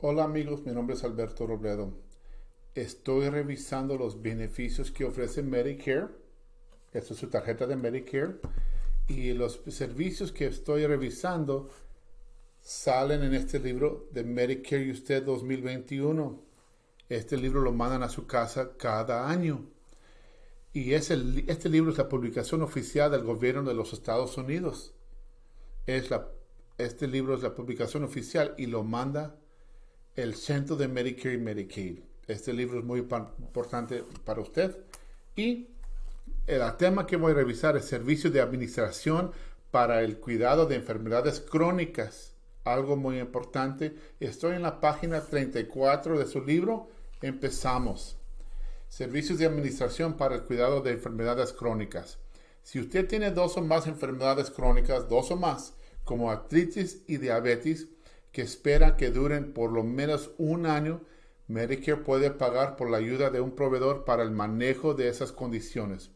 Hola amigos, mi nombre es Alberto Robledo. Estoy revisando los beneficios que ofrece Medicare. Esta es su tarjeta de Medicare. Y los servicios que estoy revisando salen en este libro de Medicare y usted 2021. Este libro lo mandan a su casa cada año. Y es este libro es la publicación oficial del gobierno de los Estados Unidos. Es la, este libro es la publicación oficial y lo manda el Centro de Medicare y Medicaid. Este libro es muy importante para usted. Y el tema que voy a revisar es Servicios de Administración para el Cuidado de Enfermedades Crónicas. Algo muy importante. Estoy en la página 34 de su libro. Empezamos. Servicios de Administración para el Cuidado de Enfermedades Crónicas. Si usted tiene dos o más enfermedades crónicas, dos o más, como artritis y diabetes, que espera que duren por lo menos un año, Medicare puede pagar por la ayuda de un proveedor para el manejo de esas condiciones.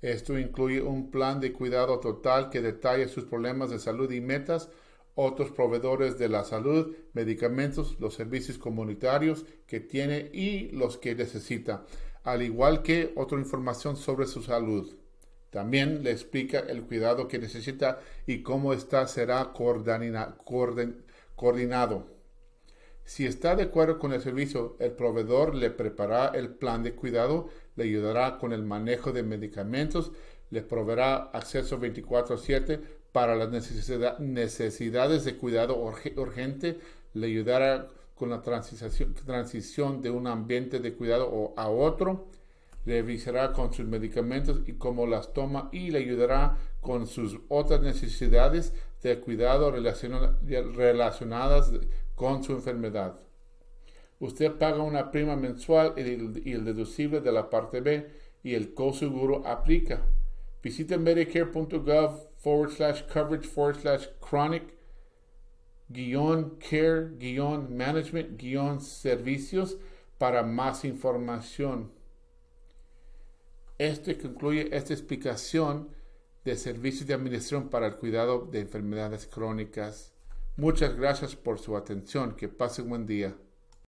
Esto incluye un plan de cuidado total que detalle sus problemas de salud y metas, otros proveedores de la salud, medicamentos, los servicios comunitarios que tiene y los que necesita, al igual que otra información sobre su salud. También le explica el cuidado que necesita y cómo ésta será coordina, coordinado. Si está de acuerdo con el servicio, el proveedor le preparará el plan de cuidado, le ayudará con el manejo de medicamentos, le proveerá acceso 24/7 para las necesidades de cuidado urgente, le ayudará con la transición, de un ambiente de cuidado a otro, le avisará con sus medicamentos y cómo las toma y le ayudará con sus otras necesidades de cuidado relacionadas con su enfermedad. Usted paga una prima mensual y el deducible de la parte B y el co-seguro aplica. Visite medicare.gov forward slash coverage forward slash chronic guión care guión management guión servicios para más información. Esto concluye esta explicación de Servicios de Administración para el Cuidado de Enfermedades Crónicas. Muchas gracias por su atención. Que un buen día.